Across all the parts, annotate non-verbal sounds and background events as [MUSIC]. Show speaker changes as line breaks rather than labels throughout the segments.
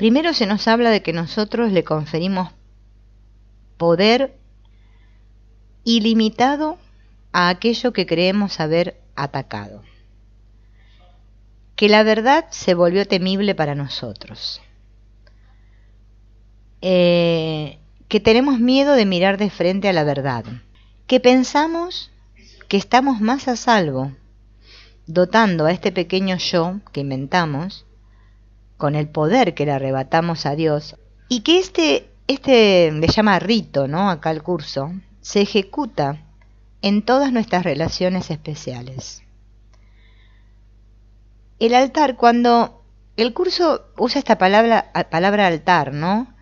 Primero se nos habla de que nosotros le conferimos poder ilimitado a aquello que creemos haber atacado. Que la verdad se volvió temible para nosotros. Eh, que tenemos miedo de mirar de frente a la verdad. Que pensamos que estamos más a salvo, dotando a este pequeño yo que inventamos con el poder que le arrebatamos a Dios y que este, este le llama rito, ¿no? Acá el curso, se ejecuta en todas nuestras relaciones especiales. El altar, cuando el curso usa esta palabra, palabra altar, ¿no?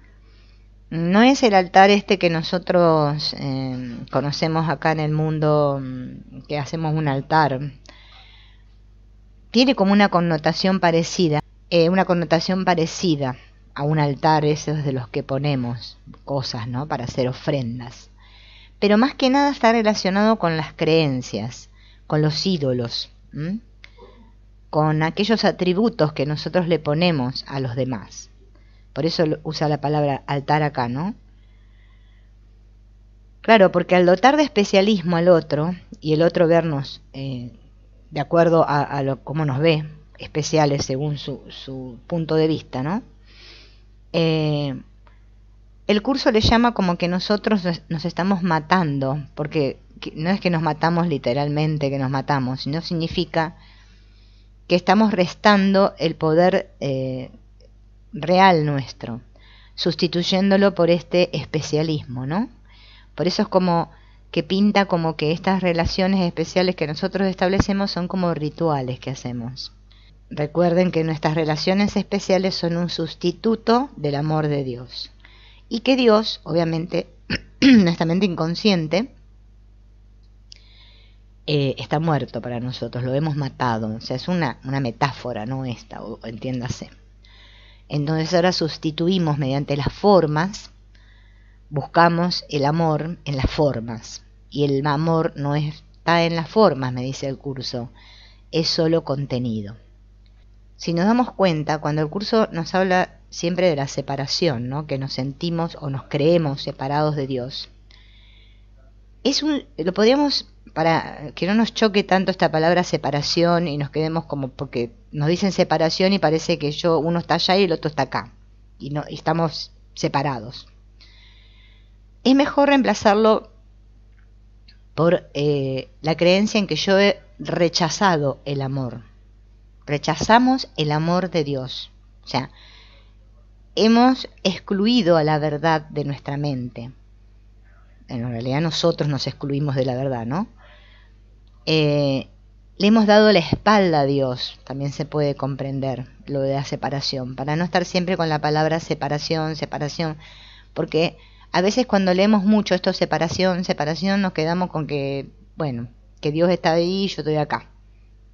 No es el altar este que nosotros em, conocemos acá en el mundo, mm, que hacemos un altar. Tiene como una connotación parecida, eh, una connotación parecida a un altar esos de los que ponemos cosas, ¿no? Para hacer ofrendas. Pero más que nada está relacionado con las creencias, con los ídolos, con aquellos atributos que nosotros le ponemos a los demás. Por eso usa la palabra altar acá, ¿no? Claro, porque al dotar de especialismo al otro y el otro vernos eh, de acuerdo a, lo, cómo nos ve, especiales según su, su punto de vista, ¿no? Eh, el curso le llama como que nosotros nos estamos matando, porque no es que nos matamos literalmente, que nos matamos, sino significa que estamos restando el poder eh, real nuestro, sustituyéndolo por este especialismo, ¿no? Por eso es como que pinta como que estas relaciones especiales que nosotros establecemos son como rituales que hacemos. Recuerden que nuestras relaciones especiales son un sustituto del amor de Dios. Y que Dios, obviamente, [CLEARS THROAT] nuestra mente inconsciente, eh, está muerto para nosotros, lo hemos matado. O sea, es una, una metáfora, no esta, o, entiéndase. Entonces ahora sustituimos mediante las formas, buscamos el amor en las formas. Y el amor no está en las formas, me dice el curso, es solo contenido. Si nos damos cuenta, cuando el curso nos habla siempre de la separación, ¿no? que nos sentimos o nos creemos separados de Dios, es un, lo podríamos, para que no nos choque tanto esta palabra separación y nos quedemos como, porque nos dicen separación y parece que yo, uno está allá y el otro está acá, y, no, estamos separados. Es mejor reemplazarlo por eh, la creencia en que yo he rechazado el amor. Rechazamos el amor de Dios. O sea, hemos excluido a la verdad de nuestra mente. En realidad nosotros nos excluimos de la verdad, ¿no? Eh, le hemos dado la espalda a Dios, también se puede comprender lo de la separación, para no estar siempre con la palabra separación, separación, porque a veces cuando leemos mucho esto separación, separación, nos quedamos con que, bueno, que Dios está ahí y yo estoy acá.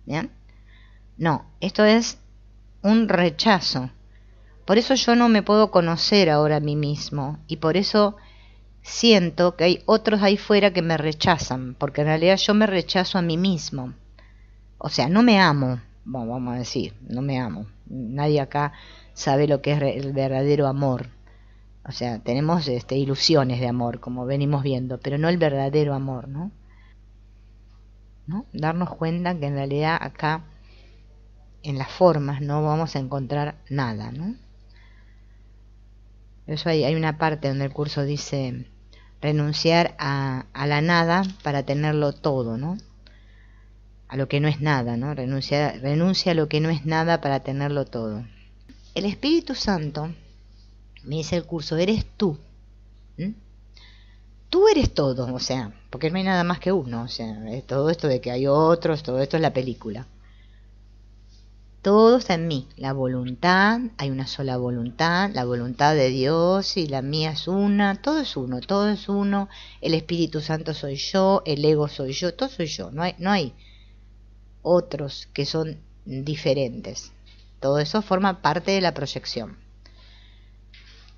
Ya. No, esto es un rechazo. Por eso yo no me puedo conocer ahora a mí mismo y por eso siento que hay otros ahí fuera que me rechazan, porque en realidad yo me rechazo a mí mismo. O sea, no me amo, vamos a decir, no me amo. Nadie acá sabe lo que es el verdadero amor. O sea, tenemos este, ilusiones de amor, como venimos viendo, pero no el verdadero amor, ¿no? ¿no? Darnos cuenta que en realidad acá en las formas no vamos a encontrar nada, ¿no? Eso hay, hay una parte donde el curso dice renunciar a, a, la nada para tenerlo todo, ¿no? A lo que no es nada, ¿no? renuncia renuncia a lo que no es nada para tenerlo todo. El Espíritu Santo, me dice el curso, eres tú. Tú eres todo, o sea, porque no hay nada más que uno, o sea, todo esto de que hay otros, todo esto es la película. Todos en mí. La voluntad, hay una sola voluntad, la voluntad de Dios y la mía es una, todo es uno, todo es uno. El Espíritu Santo soy yo, el ego soy yo, todo soy yo. No hay, no hay otros que son diferentes. Todo eso forma parte de la proyección.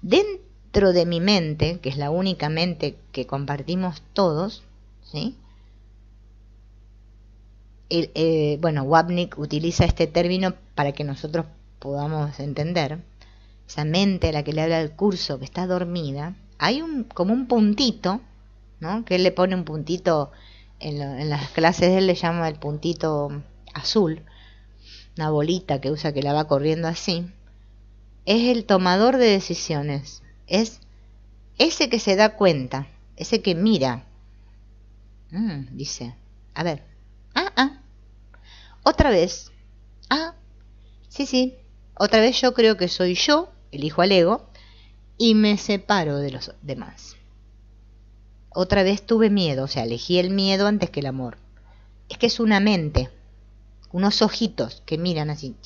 Dentro de mi mente, que es la única mente que compartimos todos, ¿sí? Eh, bueno, Wapnick utiliza este término para que nosotros podamos entender, esa mente a la que le habla el curso que está dormida, hay un, como un puntito, ¿no? que él le pone un puntito, en, las clases él le llama el puntito azul, una bolita que usa que la va corriendo así, es el tomador de decisiones, es ese que se da cuenta, ese que mira, mm, dice, a ver, otra vez. Ah, sí, sí. Otra vez yo creo que soy yo, elijo al ego, y me separo de los demás. Otra vez tuve miedo, o sea, elegí el miedo antes que el amor. Es que es una mente, unos ojitos que miran así.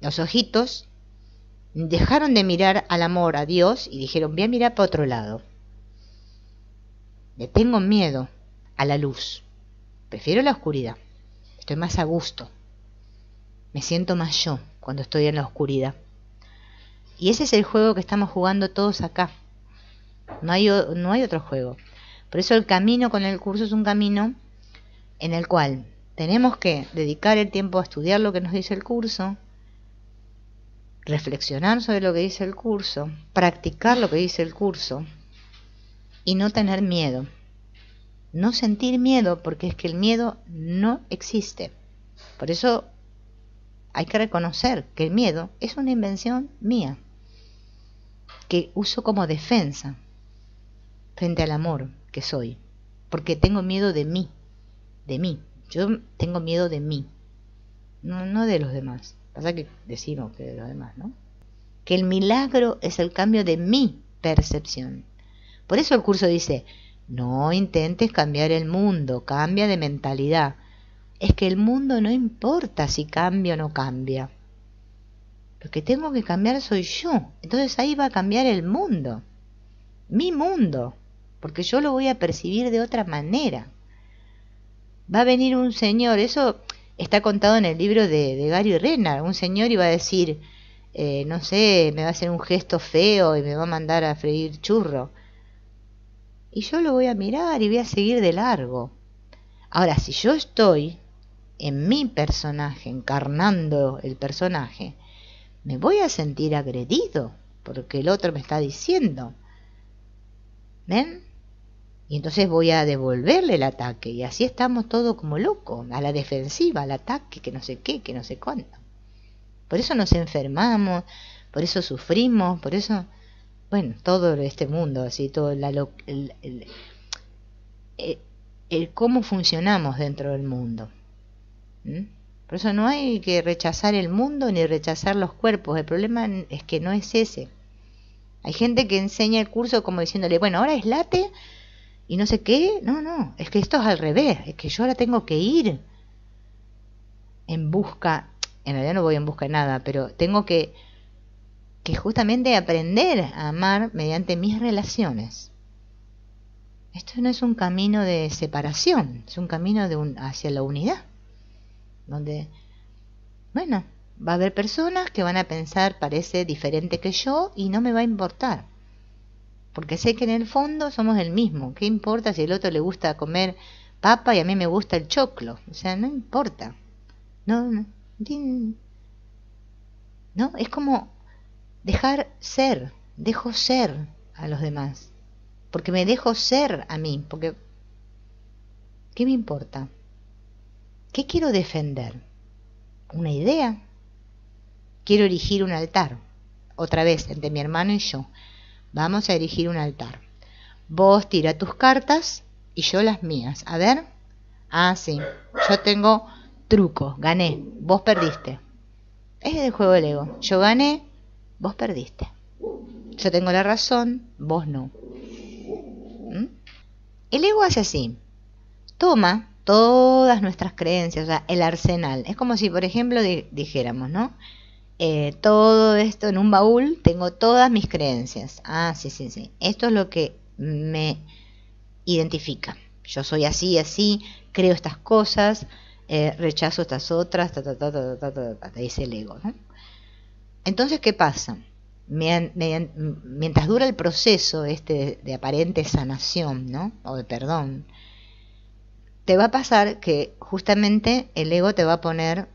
Los ojitos dejaron de mirar al amor, a Dios, y dijeron, voy a mirar para otro lado. Le tengo miedo a la luz. Prefiero la oscuridad. Estoy más a gusto. Me siento más yo cuando estoy en la oscuridad. Y ese es el juego que estamos jugando todos acá. No hay, otro juego. Por eso el camino con el curso es un camino en el cual tenemos que dedicar el tiempo a estudiar lo que nos dice el curso, reflexionar sobre lo que dice el curso, practicar lo que dice el curso y no tener miedo no sentir miedo, porque es que el miedo no existe. Por eso hay que reconocer que el miedo es una invención mía, que uso como defensa frente al amor que soy, porque tengo miedo de mí, de mí. Yo tengo miedo de mí, no, no de los demás. Pasa que decimos que de los demás, ¿no? Que el milagro es el cambio de mi percepción. Por eso el curso dice, no intentes cambiar el mundo, cambia de mentalidad. Es que el mundo no importa si cambia o no cambia. Lo que tengo que cambiar soy yo. Entonces ahí va a cambiar el mundo. Mi mundo. Porque yo lo voy a percibir de otra manera. Va a venir un señor, eso está contado en el libro de, Gary Renner. Un señor iba a decir, eh, no sé, me va a hacer un gesto feo y me va a mandar a freír churro y yo lo voy a mirar y voy a seguir de largo. Ahora, si yo estoy en mi personaje, encarnando el personaje, me voy a sentir agredido porque el otro me está diciendo. ¿Ven? Y entonces voy a devolverle el ataque y así estamos todos como locos, a la defensiva, al ataque, que no sé qué, que no sé cuándo. Por eso nos enfermamos, por eso sufrimos, por eso bueno, todo este mundo, así, todo la, el, eh, el, cómo funcionamos dentro del mundo. Por eso no hay que rechazar el mundo ni rechazar los cuerpos. El problema es que no es ese. Hay gente que enseña el curso como diciéndole, bueno, ahora es late y no sé qué. No, no, es que esto es al revés. Es que yo ahora tengo que ir en busca, en realidad no voy en busca de nada, pero tengo que que justamente aprender a amar mediante mis relaciones. Esto no es un camino de separación, es un camino de hacia la unidad, donde, bueno, va a haber personas que van a pensar parece diferente que yo y no me va a importar, porque sé que en el fondo somos el mismo, ¿qué importa si el otro le gusta comer papa y a mí me gusta el choclo? O sea, no importa, no, no, no, es como Dejar ser, dejo ser a los demás, porque me dejo ser a mí, porque ¿qué me importa? ¿Qué quiero defender? ¿Una idea? Quiero erigir un altar, otra vez, entre mi hermano y yo. Vamos a erigir un altar. Vos tira tus cartas y yo las mías. A ver. Ah, sí. Yo tengo truco, gané. Vos perdiste. Es de juego del ego. Yo gané, vos perdiste. Yo tengo la razón, vos no. El ego hace así. Toma todas nuestras creencias, o sea, el arsenal. Es como si, por ejemplo, dijéramos, ¿no? todo esto en un baúl, tengo todas mis creencias. Ah, sí, sí, sí. Esto es lo que me identifica. Yo soy así, así, creo estas cosas, rechazo estas otras, ta, ta, ta, ta, ta, ta, el ego, ¿no? Entonces, ¿qué pasa? Mientras dura el proceso este de aparente sanación, ¿no? O de perdón, te va a pasar que justamente el ego te va a poner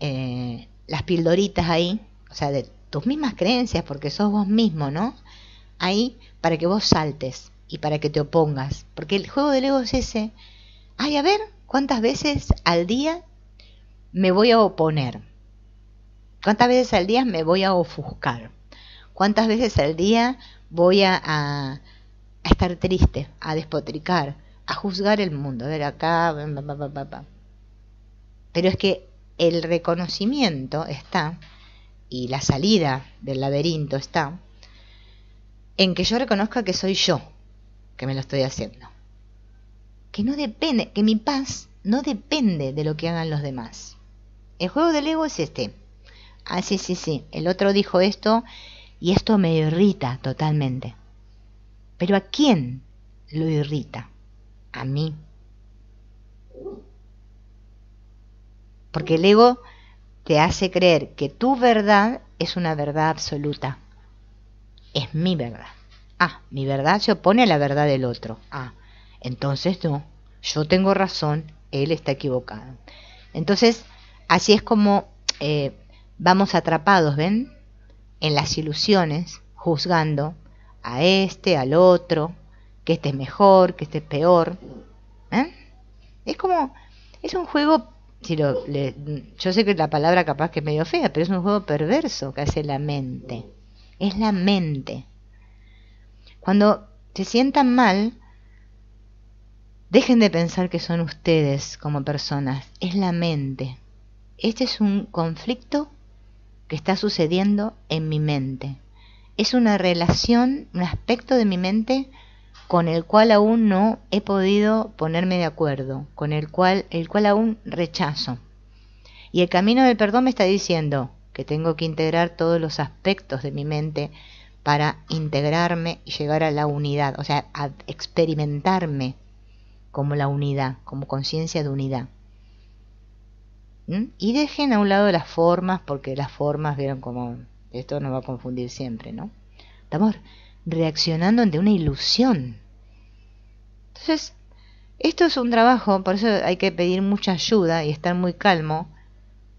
eh, las pildoritas ahí, o sea, de tus mismas creencias, porque sos vos mismo, ¿no? Ahí para que vos saltes y para que te opongas. Porque el juego del ego es ese, ay, a ver, ¿cuántas veces al día me voy a oponer? ¿Cuántas veces al día me voy a ofuscar? ¿Cuántas veces al día voy a, estar triste, a despotricar, a juzgar el mundo? A ver, acá, Pero es que el reconocimiento está, y la salida del laberinto está, en que yo reconozca que soy yo que me lo estoy haciendo. Que no depende, que mi paz no depende de lo que hagan los demás. El juego del ego es este. Ah, sí, sí, sí, el otro dijo esto y esto me irrita totalmente. Pero ¿a quién lo irrita? A mí. Porque el ego te hace creer que tu verdad es una verdad absoluta. Es mi verdad. Ah, mi verdad se opone a la verdad del otro. Ah, entonces no. Yo tengo razón, él está equivocado. Entonces, así es como eh, Vamos atrapados, ¿ven? En las ilusiones, juzgando a este, al otro, que este es mejor, que este es peor. ¿eh? Es como, es un juego, si lo, le, yo sé que la palabra capaz que es medio fea, pero es un juego perverso que hace la mente. Es la mente. Cuando se sientan mal, dejen de pensar que son ustedes como personas, es la mente. Este es un conflicto está sucediendo en mi mente. Es una relación, un aspecto de mi mente con el cual aún no he podido ponerme de acuerdo, con el cual, el cual aún rechazo. Y el camino del perdón me está diciendo que tengo que integrar todos los aspectos de mi mente para integrarme y llegar a la unidad, o sea, a experimentarme como la unidad, como conciencia de unidad. ¿Mm? Y dejen a un lado las formas, porque las formas vieron como esto nos va a confundir siempre, ¿no? amor reaccionando ante una ilusión. Entonces, esto es un trabajo, por eso hay que pedir mucha ayuda y estar muy calmo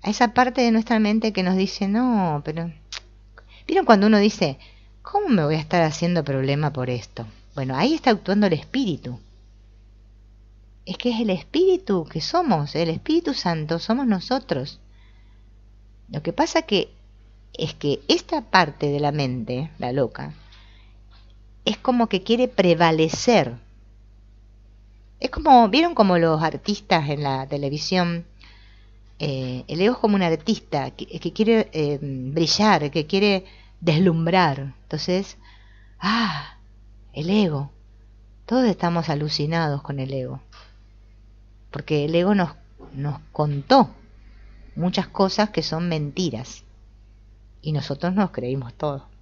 a esa parte de nuestra mente que nos dice, no, pero... ¿Vieron cuando uno dice, ¿cómo me voy a estar haciendo problema por esto? Bueno, ahí está actuando el espíritu es que es el Espíritu que somos, el Espíritu Santo somos nosotros. Lo que pasa que es que esta parte de la mente, la loca, es como que quiere prevalecer. Es como, ¿vieron como los artistas en la televisión? Eh, el ego es como un artista que, quiere eh, brillar, que quiere deslumbrar. Entonces, ah, el ego. Todos estamos alucinados con el ego porque el ego nos, nos contó muchas cosas que son mentiras y nosotros nos creímos todo.